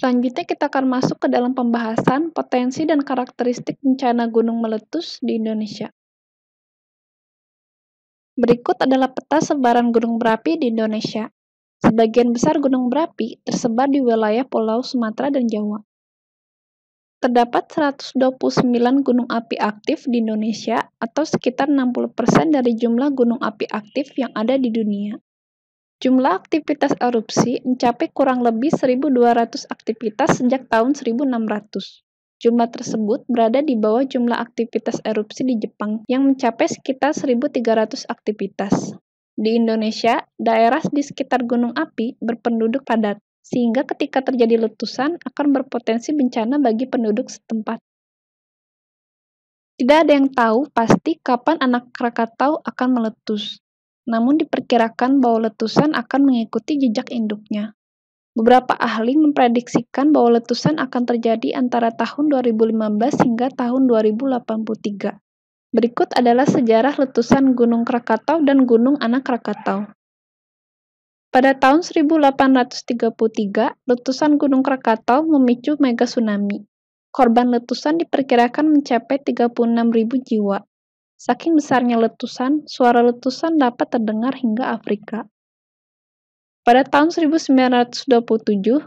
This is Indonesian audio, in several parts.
Selanjutnya kita akan masuk ke dalam pembahasan potensi dan karakteristik bencana gunung meletus di Indonesia. Berikut adalah peta sebaran gunung berapi di Indonesia. Sebagian besar gunung berapi tersebar di wilayah Pulau Sumatera dan Jawa. Terdapat 129 gunung api aktif di Indonesia atau sekitar 60% dari jumlah gunung api aktif yang ada di dunia. Jumlah aktivitas erupsi mencapai kurang lebih 1.200 aktivitas sejak tahun 1600. Jumlah tersebut berada di bawah jumlah aktivitas erupsi di Jepang yang mencapai sekitar 1.300 aktivitas. Di Indonesia, daerah di sekitar gunung api berpenduduk padat, sehingga ketika terjadi letusan akan berpotensi bencana bagi penduduk setempat. Tidak ada yang tahu pasti kapan anak Krakatau akan meletus, namun diperkirakan bahwa letusan akan mengikuti jejak induknya. Beberapa ahli memprediksikan bahwa letusan akan terjadi antara tahun 2015 hingga tahun 2083. Berikut adalah sejarah letusan Gunung Krakatau dan Gunung Anak Krakatau. Pada tahun 1833, letusan Gunung Krakatau memicu mega tsunami. Korban letusan diperkirakan mencapai 36.000 jiwa. Saking besarnya letusan, suara letusan dapat terdengar hingga Afrika. Pada tahun 1927,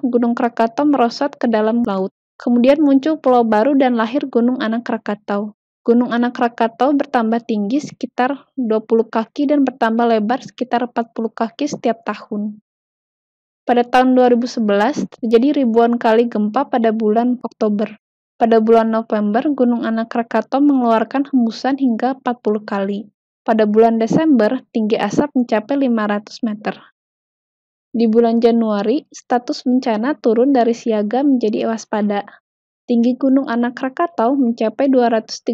Gunung Krakatau merosot ke dalam laut. Kemudian muncul pulau baru dan lahir Gunung Anak Krakatau. Gunung Anak Krakatau bertambah tinggi sekitar 20 kaki dan bertambah lebar sekitar 40 kaki setiap tahun. Pada tahun 2011, terjadi ribuan kali gempa pada bulan Oktober. Pada bulan November, Gunung Anak Krakatau mengeluarkan hembusan hingga 40 kali. Pada bulan Desember, tinggi asap mencapai 500 meter. Di bulan Januari, status bencana turun dari siaga menjadi waspada. Tinggi Gunung Anak Krakatau mencapai 230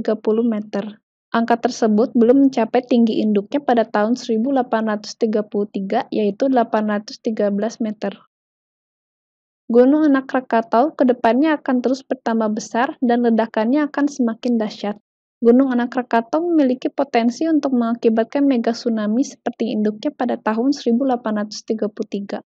meter. Angka tersebut belum mencapai tinggi induknya pada tahun 1833, yaitu 813 meter. Gunung anak Krakatau kedepannya akan terus bertambah besar dan ledakannya akan semakin dahsyat. Gunung anak Krakatau memiliki potensi untuk mengakibatkan mega tsunami seperti induknya pada tahun 1833.